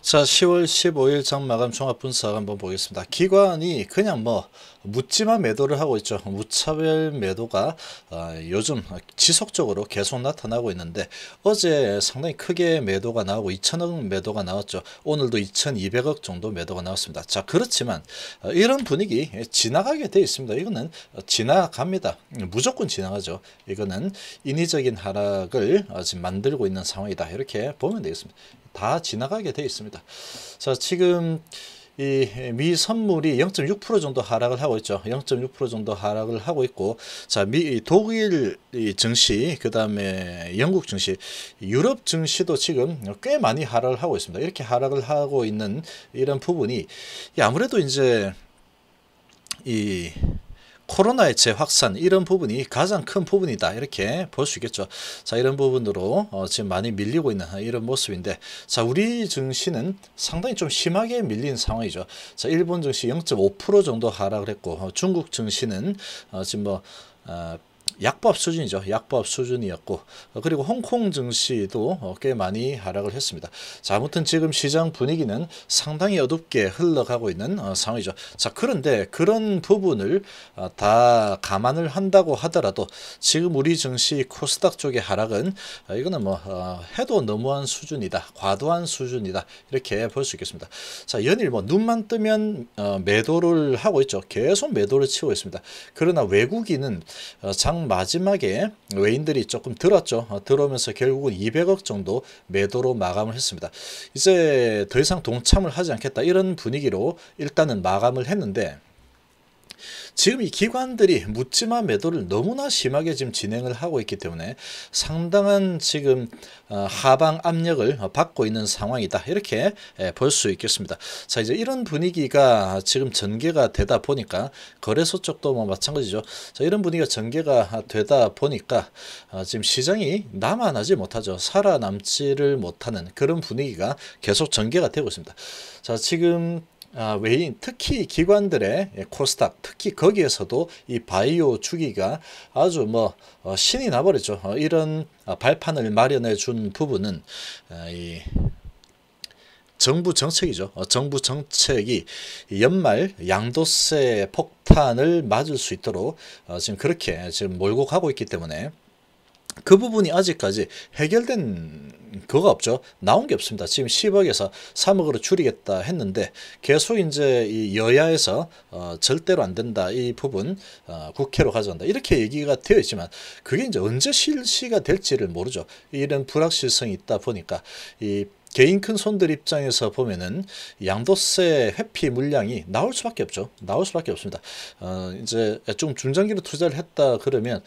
자 10월 15일 장마감 종합분석 한번 보겠습니다. 기관이 그냥 뭐 묻지만 매도를 하고 있죠. 무차별 매도가 어, 요즘 지속적으로 계속 나타나고 있는데 어제 상당히 크게 매도가 나오고 2천억 매도가 나왔죠. 오늘도 2,200억 정도 매도가 나왔습니다. 자 그렇지만 어, 이런 분위기 지나가게 돼 있습니다. 이거는 지나갑니다. 무조건 지나가죠. 이거는 인위적인 하락을 지금 만들고 있는 상황이다. 이렇게 보면 되겠습니다. 다 지나가게 돼 있습니다. 자, 지금 이 미 선물이 0.6% 정도 하락을 하고 있죠. 0.6% 정도 하락을 하고 있고, 자, 미 독일 증시, 그 다음에 영국 증시, 유럽 증시도 지금 꽤 많이 하락을 하고 있습니다. 이렇게 하락을 하고 있는 이런 부분이 아무래도 이제 이 코로나의 재확산 이런 부분이 가장 큰 부분이다 이렇게 볼 수 있겠죠. 자 이런 부분으로 어, 지금 많이 밀리고 있는 이런 모습인데 자 우리 증시는 상당히 좀 심하게 밀린 상황이죠. 자 일본 증시 0.5% 정도 하락을 했고 어, 중국 증시는 어, 지금 뭐 어, 약법 수준이죠. 약법 수준이었고 어, 그리고 홍콩 증시도 어, 꽤 많이 하락을 했습니다. 자, 아무튼 지금 시장 분위기는 상당히 어둡게 흘러가고 있는 어, 상황이죠. 자, 그런데 그런 부분을 다 감안을 한다고 하더라도 지금 우리 증시 코스닥 쪽의 하락은 이거는 뭐 해도 너무한 수준이다. 과도한 수준이다. 이렇게 볼 수 있겠습니다. 자, 연일 뭐 눈만 뜨면 매도를 하고 있죠. 계속 매도를 치고 있습니다. 그러나 외국인은 장 마지막에 외인들이 조금 들었죠. 어, 들어오면서 결국은 200억 정도 매도로 마감을 했습니다. 이제 더 이상 동참을 하지 않겠다 이런 분위기로 일단은 마감을 했는데 지금 이 기관들이 묻지마 매도를 너무나 심하게 지금 진행을 하고 있기 때문에 상당한 지금 어, 하방 압력을 받고 있는 상황이다. 이렇게 예, 볼수 있겠습니다. 자 이제 이런 분위기가 지금 전개가 되다 보니까 거래소 쪽도 뭐 마찬가지죠. 자 이런 분위기가 전개가 되다 보니까 어, 지금 시장이 남아나지 못하죠. 살아남지를 못하는 그런 분위기가 계속 전개가 되고 있습니다. 자 지금 아, 외인 특히 기관들의 예, 코스닥 특히 거기에서도 이 바이오 주기가 아주 뭐 어, 신이 나버렸죠. 어, 이런 아, 발판을 마련해 준 부분은 아, 이 정부 정책이죠. 어, 정부 정책이 연말 양도세 폭탄을 맞을 수 있도록 지금 그렇게 지금 몰고 가고 있기 때문에 그 부분이 아직까지 해결된 거가 없죠. 나온 게 없습니다. 지금 10억에서 3억으로 줄이겠다 했는데 계속 이제 이 여야에서 어 절대로 안 된다 이 부분 어 국회로 가져온다 이렇게 얘기가 되어 있지만 그게 이제 언제 실시가 될지를 모르죠. 이런 불확실성이 있다 보니까 이 개인 큰 손들 입장에서 보면은 양도세 회피 물량이 나올 수밖에 없죠. 나올 수밖에 없습니다. 어 이제 좀 중장기로 투자를 했다 그러면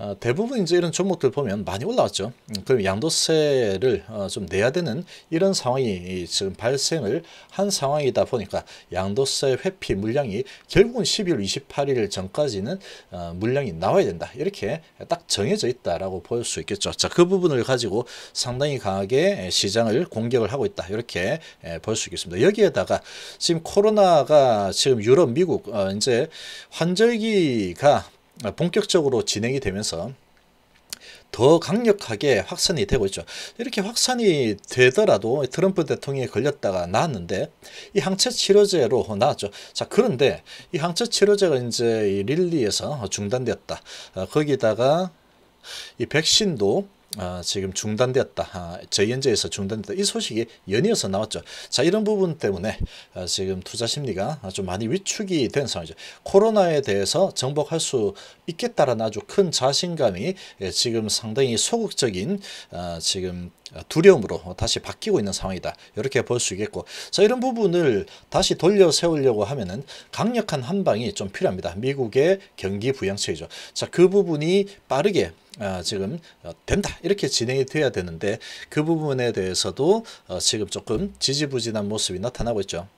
아, 대부분 이제 이런 종목들 보면 많이 올라왔죠. 음, 그럼 양도세를 어, 좀 내야 되는 이런 상황이 지금 발생을 한 상황이다 보니까 양도세 회피 물량이 결국은 10일, 28일 전까지는 어, 물량이 나와야 된다. 이렇게 딱 정해져 있다라고 볼 수 있겠죠. 자, 그 부분을 가지고 상당히 강하게 시장을 공격을 하고 있다. 이렇게 볼 수 있겠습니다. 여기에다가 지금 코로나가 지금 유럽, 미국 어, 이제 환절기가 아, 본격적으로 진행이 되면서 더 강력하게 확산이 되고 있죠. 이렇게 확산이 되더라도 트럼프 대통령이 걸렸다가 나았는데 이 항체 치료제로 나왔죠. 자 그런데 이 항체 치료제가 이제 릴리에서 중단되었다. 어, 거기다가 이 백신도 아, 지금 중단되었다. 아, 저희현재에서 중단됐다. 이 소식이 연이어서 나왔죠. 자 이런 부분 때문에 아, 지금 투자 심리가 아주 많이 위축이 된 상황이죠. 코로나에 대해서 정복할 수 있겠다라는 아주 큰 자신감이 예, 지금 상당히 소극적인 아, 지금 두려움으로 다시 바뀌고 있는 상황이다. 이렇게 볼 수 있겠고 자 이런 부분을 다시 돌려 세우려고 하면은 강력한 한방이 좀 필요합니다. 미국의 경기 부양세죠. 자 그 부분이 빠르게 아, 지금 어, 된다 이렇게 진행이 돼야 되는데 그 부분에 대해서도 어, 지금 조금 지지부진한 모습이 나타나고 있죠.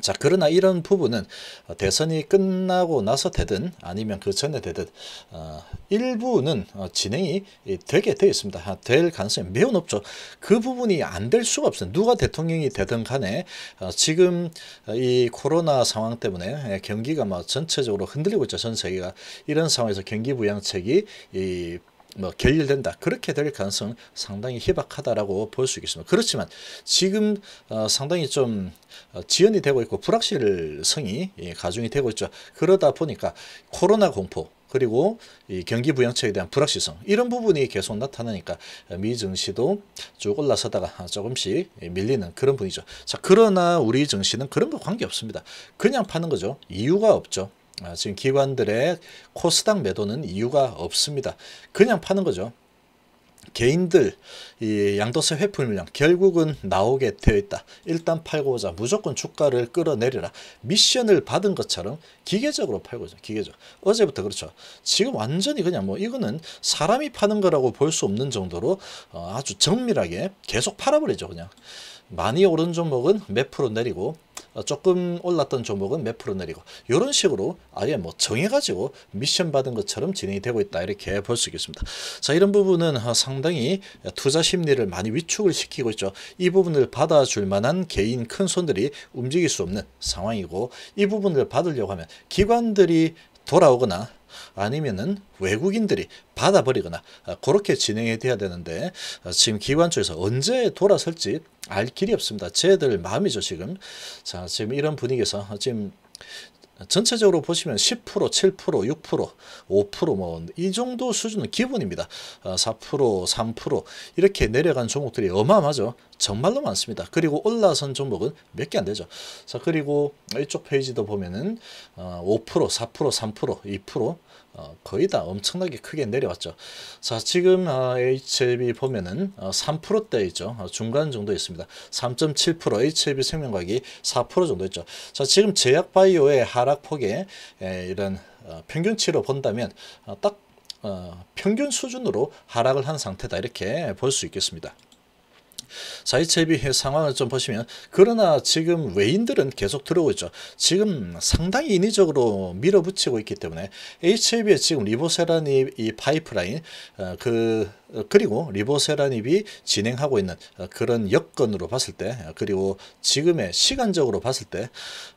자 그러나 이런 부분은 어, 대선이 끝나고 나서 되든 아니면 그 전에 되든 어, 일부는 어, 진행이 되게 되어 있습니다. 아, 될 가능성이 매우 높죠. 그 부분이 안 될 수가 없어요. 누가 대통령이 되든 간에 어, 지금 어, 이 코로나 상황 때문에 예, 경기가 막 뭐 전체적으로 흔들리고 있죠. 전 세계가 이런 상황에서 경기 부양책이 이뭐 결렬된다 그렇게 될 가능성은 상당히 희박하다라고 볼 수 있겠습니다. 그렇지만 지금 어 상당히 좀 어, 지연이 되고 있고 불확실성이 예, 가중이 되고 있죠. 그러다 보니까 코로나 공포 그리고 이 경기 부양책에 대한 불확실성 이런 부분이 계속 나타나니까 미 증시도 쭉 올라서다가 조금씩 밀리는 그런 분이죠. 자 그러나 우리 증시는 그런 거 관계 없습니다. 그냥 파는 거죠. 이유가 없죠. 아, 지금 기관들의 코스닥 매도는 이유가 없습니다. 그냥 파는 거죠. 개인들 이 양도세 회피 물량 결국은 나오게 되어 있다. 일단 팔고자 무조건 주가를 끌어내리라. 미션을 받은 것처럼 기계적으로 팔고자 기계적. 어제부터 그렇죠. 지금 완전히 그냥 뭐 이거는 사람이 파는 거라고 볼 수 없는 정도로 어, 아주 정밀하게 계속 팔아버리죠 그냥. 많이 오른 종목은 몇 프로 내리고 어, 조금 올랐던 종목은 몇 프로 내리고 이런 식으로 아예 뭐 정해가지고 미션 받은 것처럼 진행이 되고 있다 이렇게 볼 수 있겠습니다. 자 이런 부분은 어, 상당히 투자 심리를 많이 위축을 시키고 있죠. 이 부분을 받아줄 만한 개인 큰 손들이 움직일 수 없는 상황이고 이 부분을 받으려고 하면 기관들이 돌아오거나 아니면은 외국인들이 받아버리거나 아, 그렇게 진행이 돼야 되는데 아, 지금 기관쪽에서 언제 돌아설지 알 길이 없습니다. 쟤들 마음이죠 지금. 자 지금 이런 분위기에서 지금 전체적으로 보시면 10%, 7%, 6%, 5%뭐 이 정도 수준은 기본입니다. 4%, 아, 3% 이렇게 내려간 종목들이 어마어마하죠. 정말로 많습니다. 그리고 올라선 종목은 몇 개 안 되죠. 자 그리고 이쪽 페이지도 보면은 5%, 4%, 3%, 2%, 어, 거의 다 엄청나게 크게 내려왔죠. 자, 지금 어, HLB 보면은 어, 3%대이죠. 어, 중간 정도 있습니다. 3.7% HLB 생명과학이 4% 정도 있죠. 자, 지금 제약바이오의 하락폭에 에, 이런 어, 평균치로 본다면 어, 딱 어, 평균 수준으로 하락을 한 상태다 이렇게 볼 수 있겠습니다. 자이체비의 상황을 좀 보시면 그러나 지금 외인들은 계속 들어오죠. 고있 지금 상당히 인위적으로 밀어붙이고 있기 때문에 HIV에 지금 리보세라닙 이 파이프라인 어, 그 그리고 리보세라닙이 진행하고 있는 어, 그런 여건으로 봤을 때 그리고 지금의 시간적으로 봤을 때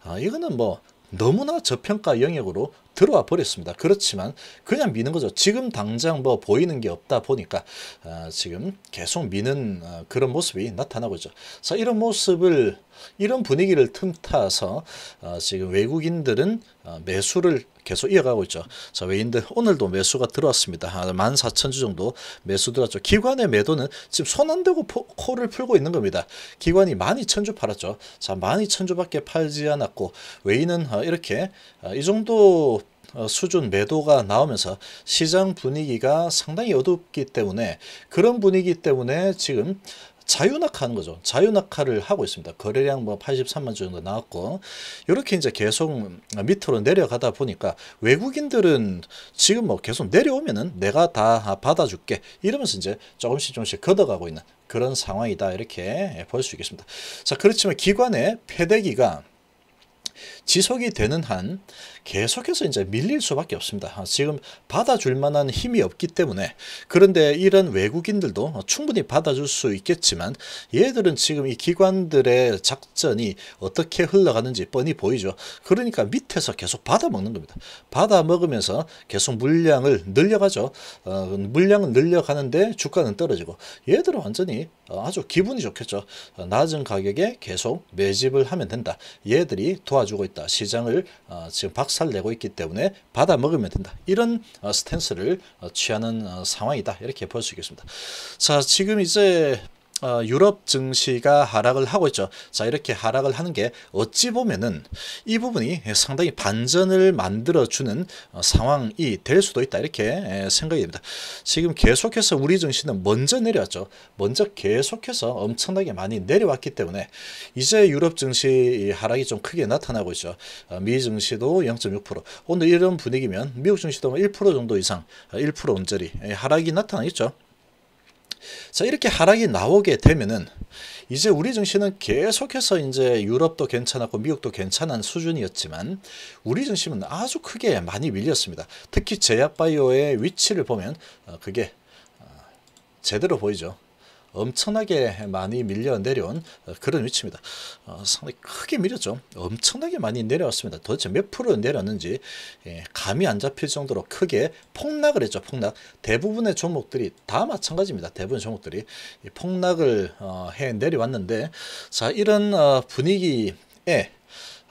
어, 이거는 뭐 너무나 저평가 영역으로 들어와 버렸습니다. 그렇지만 그냥 미는 거죠. 지금 당장 뭐 보이는 게 없다 보니까 아, 지금 계속 미는 아, 그런 모습이 나타나고 있죠. 자, 이런 모습을 이런 분위기를 틈타서 어, 지금 외국인들은 어, 매수를 계속 이어가고 있죠. 자, 외인들 오늘도 매수가 들어왔습니다. 한 14,000주 정도 매수 들어왔죠. 기관의 매도는 지금 손 안 대고 포, 코를 풀고 있는 겁니다. 기관이 12,000주 팔았죠. 자, 12,000주밖에 팔지 않았고 외인은 어, 이렇게 어, 이 정도 어, 수준 매도가 나오면서 시장 분위기가 상당히 어둡기 때문에 그런 분위기 때문에 지금 자유낙하하는 거죠. 자유낙하를 하고 있습니다. 거래량 뭐 83만 주 정도 나왔고 이렇게 이제 계속 밑으로 내려가다 보니까 외국인들은 지금 뭐 계속 내려오면은 내가 다 받아줄게 이러면서 이제 조금씩 조금씩 걷어가고 있는 그런 상황이다 이렇게 볼 수 있겠습니다. 자 그렇지만 기관의 패대기가 지속이 되는 한 계속해서 이제 밀릴 수밖에 없습니다. 지금 받아줄 만한 힘이 없기 때문에 그런데 이런 외국인들도 충분히 받아줄 수 있겠지만 얘들은 지금 이 기관들의 작전이 어떻게 흘러가는지 뻔히 보이죠. 그러니까 밑에서 계속 받아먹는 겁니다. 받아먹으면서 계속 물량을 늘려가죠. 어, 물량은 늘려가는데 주가는 떨어지고 얘들은 완전히 어, 아주 기분이 좋겠죠. 어, 낮은 가격에 계속 매집을 하면 된다. 얘들이 도와주고 있다. 시장을 어, 지금 박살내고 있기 때문에 받아 먹으면 된다. 이런 스탠스를 취하는 상황이다. 이렇게 볼 수 있겠습니다. 자, 지금 이제 어, 유럽 증시가 하락을 하고 있죠. 자 이렇게 하락을 하는 게 어찌 보면은 이 부분이 상당히 반전을 만들어주는 어, 상황이 될 수도 있다 이렇게 생각이 됩니다. 지금 계속해서 우리 증시는 먼저 내려왔죠. 먼저 계속해서 엄청나게 많이 내려왔기 때문에 이제 유럽 증시 하락이 좀 크게 나타나고 있죠. 어, 미 증시도 0.6% 오늘 이런 분위기면 미국 증시도 1% 뭐 정도 이상 1% 어, 언저리 하락이 나타나겠죠. 자, 이렇게 하락이 나오게 되면은 이제 우리 증시는 계속해서 이제 유럽도 괜찮았고 미국도 괜찮은 수준이었지만 우리 증시는 아주 크게 많이 밀렸습니다. 특히 제약바이오의 위치를 보면 어, 그게 어, 제대로 보이죠. 엄청나게 많이 밀려 내려온 어, 그런 위치입니다. 어, 상당히 크게 밀렸죠. 엄청나게 많이 내려왔습니다. 도대체 몇 프로 내렸는지 예, 감이 안 잡힐 정도로 크게 폭락을 했죠. 폭락. 대부분의 종목들이 다 마찬가지입니다. 대부분 종목들이 폭락을 어, 해 내려왔는데 자 이런 분위기에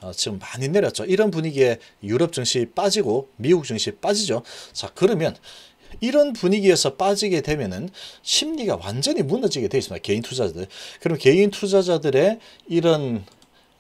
어, 지금 많이 내렸죠. 이런 분위기에 유럽 증시 빠지고 미국 증시 빠지죠. 자 그러면 이런 분위기에서 빠지게 되면은 심리가 완전히 무너지게 돼 있습니다. 개인 투자자들. 그럼 개인 투자자들의 이런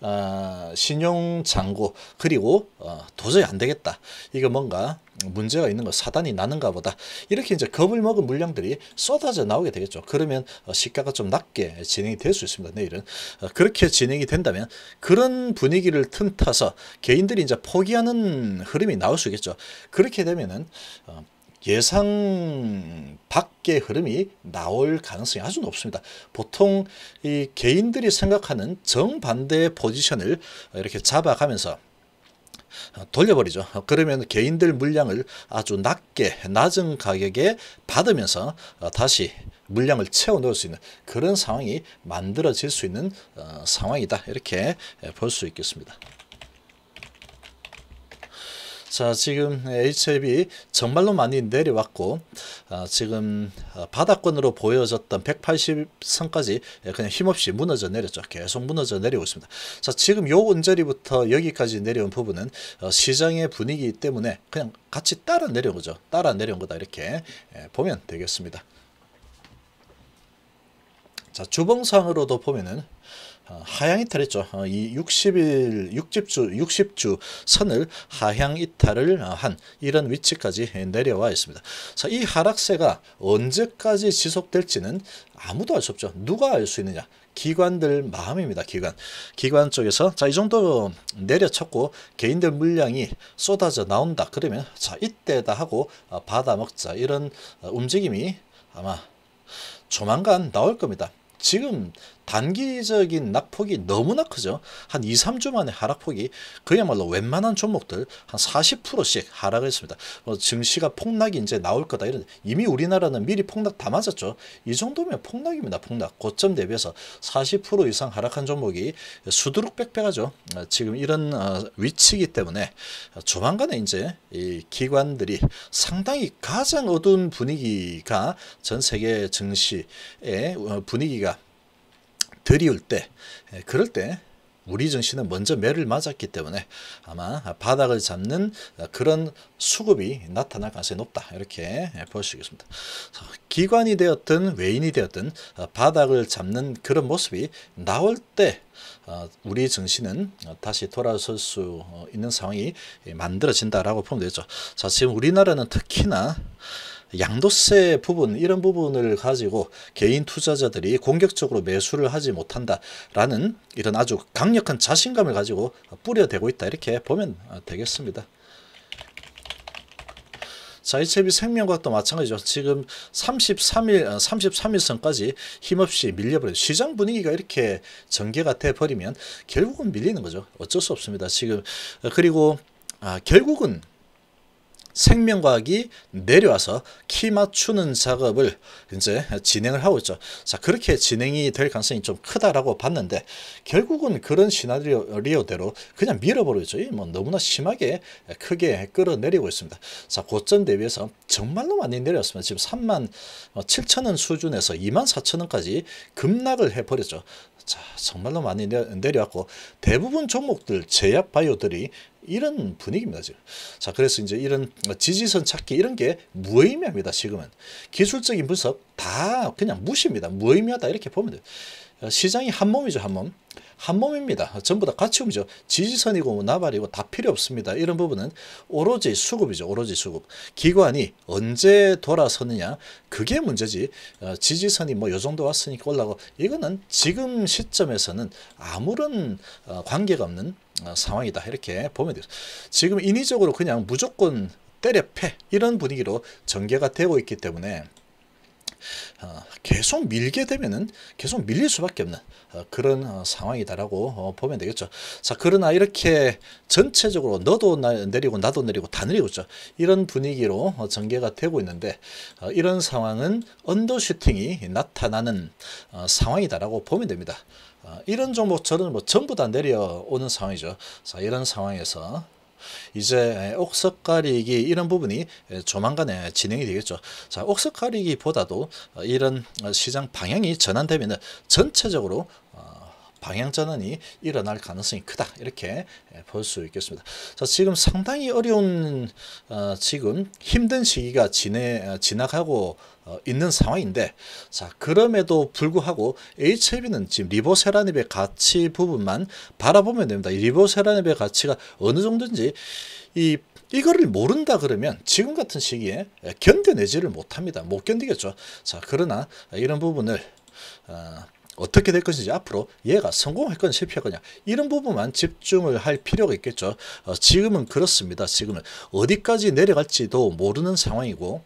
어, 아, 신용잔고 그리고 어, 도저히 안 되겠다. 이거 뭔가 문제가 있는 거 사단이 나는가 보다 이렇게 이제 겁을 먹은 물량들이 쏟아져 나오게 되겠죠 그러면 어, 시가가 좀 낮게 진행이 될 수 있습니다 내일은 어, 그렇게 진행이 된다면 그런 분위기를 틈타서 개인들이 이제 포기하는 흐름이 나올 수 있겠죠 그렇게 되면은 어, 예상 밖의 흐름이 나올 가능성이 아주 높습니다. 보통 이 개인들이 생각하는 정반대의 포지션을 이렇게 잡아가면서 어, 돌려버리죠. 그러면 개인들 물량을 아주 낮게 낮은 가격에 받으면서 어, 다시 물량을 채워 넣을 수 있는 그런 상황이 만들어질 수 있는 어, 상황이다. 이렇게 볼 수 있겠습니다. 자 지금 HIB 정말로 많이 내려왔고 아, 지금 아, 바닥권으로 보여졌던 180선까지 그냥 힘없이 무너져 내렸죠. 계속 무너져 내리고 있습니다. 자 지금 요 언저리부터 여기까지 내려온 부분은 어, 시장의 분위기 때문에 그냥 같이 따라 내려온 거죠. 따라 내려온 거다 이렇게 예, 보면 되겠습니다. 자 주봉상으로도 보면은 아, 하향 이탈했죠. 아, 이 60일 60주 60주 선을 하향 이탈을 한 이런 위치까지 내려와 있습니다. 이 하락세가 언제까지 지속될지는 아무도 알 수 없죠. 누가 알 수 있느냐? 기관들 마음입니다. 기관. 기관 쪽에서 자, 이 정도 내려쳤고 개인들 물량이 쏟아져 나온다. 그러면 자, 이때다 하고 아, 받아 먹자. 이런 움직임이 아마 조만간 나올 겁니다. 지금 단기적인 낙폭이 너무나 크죠. 한 2, 3주 만에 하락폭이 그야말로 웬만한 종목들 한 40%씩 하락했습니다. 뭐 증시가 폭락이 이제 나올 거다 이런 이미 우리나라는 미리 폭락 다 맞았죠. 이 정도면 폭락입니다. 폭락. 고점 대비해서 40% 이상 하락한 종목이 수두룩 빽빽하죠. 어, 지금 이런 어, 위치이기 때문에 조만간에 이제 이 기관들이 상당히 가장 어두운 분위기가 전 세계 증시의 어, 분위기가 드리울 때 예, 그럴 때 우리 정신은 먼저 매를 맞았기 때문에 아마 바닥을 잡는 그런 수급이 나타날 가능성이 높다 이렇게 볼수 예, 있겠습니다. 기관이 되었든 외인이 되었든 바닥을 잡는 그런 모습이 나올 때 어, 우리 정신은 다시 돌아설 수 어, 있는 상황이 만들어진다라고 보면 되죠. 자 지금 우리나라는 특히나 양도세 부분 이런 부분을 가지고 개인 투자자들이 공격적으로 매수를 하지 못한다라는 이런 아주 강력한 자신감을 가지고 뿌려대고 있다 이렇게 보면 되겠습니다. 자이체비 생명과도 마찬가지죠. 지금 33일 33일선까지 어, 힘없이 밀려버린 시장 분위기가 이렇게 전개가 돼 버리면 결국은 밀리는 거죠. 어쩔 수 없습니다. 지금 어, 그리고 아, 결국은 생명과학이 내려와서 키 맞추는 작업을 이제 진행을 하고 있죠. 자 그렇게 진행이 될 가능성이 좀 크다라고 봤는데 결국은 그런 시나리오대로 그냥 밀어버리죠. 뭐 너무나 심하게 크게 끌어내리고 있습니다. 자 고점 대비해서 정말로 많이 내렸습니다. 지금 3만 7천 원 수준에서 2만 4천 원까지 급락을 해버렸죠. 자, 정말로 많이 내려왔고 대부분 종목들 제약 바이오들이 이런 분위기입니다 지금 자 그래서 이제 이런 지지선 찾기 이런 게 무의미합니다 지금은 기술적인 분석 다 그냥 무시입니다 무의미하다 이렇게 보면 돼요 시장이 한 몸이죠 한몸 한 몸입니다. 전부 다 같이 움직여 지지선이고 뭐 나발이고 다 필요 없습니다. 이런 부분은 오로지 수급이죠. 오로지 수급. 기관이 언제 돌아서느냐 그게 문제지 어, 지지선이 뭐요 정도 왔으니까 올라고 가 이거는 지금 시점에서는 아무런 어, 관계가 없는 어, 상황이다 이렇게 보면 돼요. 지금 인위적으로 그냥 무조건 때려 패 이런 분위기로 전개가 되고 있기 때문에 어, 계속 밀게 되면은 계속 밀릴 수밖에 없는 어, 그런 어, 상황이다라고 보면 되겠죠. 자 그러나 이렇게 전체적으로 너도 내리고 나도 내리고 다 내리고 있죠. 이런 분위기로 전개가 되고 있는데 이런 상황은 언더슈팅이 나타나는 상황이다라고 보면 됩니다. 이런 종목들은 뭐 전부 다 내려오는 상황이죠. 자, 이런 상황에서 이제 옥석 가리기 이런 부분이 조만간에 진행이 되겠죠. 자, 옥석 가리기보다도 이런 시장 방향이 전환되면 전체적으로 방향전환이 일어날 가능성이 크다 이렇게 예, 볼수 있겠습니다. 자 지금 상당히 어려운 어, 지금 힘든 시기가 지내, 어, 지나가고 어, 있는 상황인데 자 그럼에도 불구하고 HIV는 지금 리보세라닙의 가치 부분만 바라보면 됩니다. 리보세라닙의 가치가 어느 정도인지 이 이거를 모른다 그러면 지금 같은 시기에 예, 견뎌내지를 못합니다. 못 견디겠죠. 자 그러나 이런 부분을 어, 어떻게 될 것인지 앞으로 얘가 성공할 거냐 실패할 거냐 이런 부분만 집중을 할 필요가 있겠죠. 어, 지금은 그렇습니다. 지금은 어디까지 내려갈지도 모르는 상황이고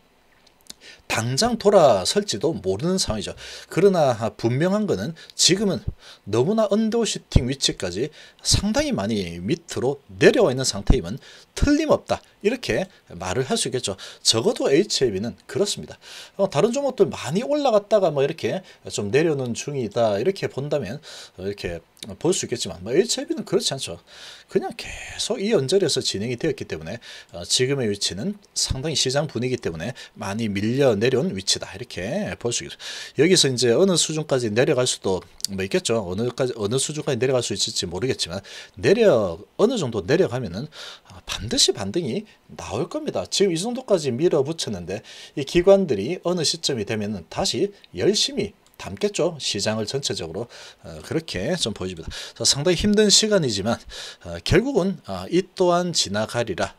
당장 돌아설지도 모르는 상황이죠. 그러나 분명한 것은 지금은 너무나 언더시팅 위치까지 상당히 많이 밑으로 내려와 있는 상태임은 틀림없다. 이렇게 말을 할 수 있겠죠. 적어도 HLB는 그렇습니다. 어, 다른 종목들 많이 올라갔다가 뭐 이렇게 좀 내려오는 중이다. 이렇게 본다면 어, 이렇게 어, 볼수 있겠지만 뭐일체비는 그렇지 않죠. 그냥 계속 이 연절에서 진행이 되었기 때문에 어, 지금의 위치는 상당히 시장 분위기 때문에 많이 밀려 내려온 위치다 이렇게 볼 수 있죠. 여기서 이제 어느 수준까지 내려갈 수도 뭐 있겠죠. 어느까지 어느 수준까지 내려갈 수 있을지 모르겠지만 내려 어느 정도 내려가면은 아, 반드시 반등이 나올 겁니다. 지금 이 정도까지 밀어붙였는데 이 기관들이 어느 시점이 되면은 다시 열심히 담겠죠. 시장을 전체적으로 어, 그렇게 좀보여니다 상당히 힘든 시간이지만 어, 결국은 어, 이 또한 지나가리라.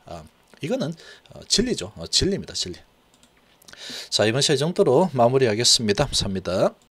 이거는 진리죠. 진리입니다. 진리. 자 이번 시간 정도로 마무리하겠습니다. 감사합니다.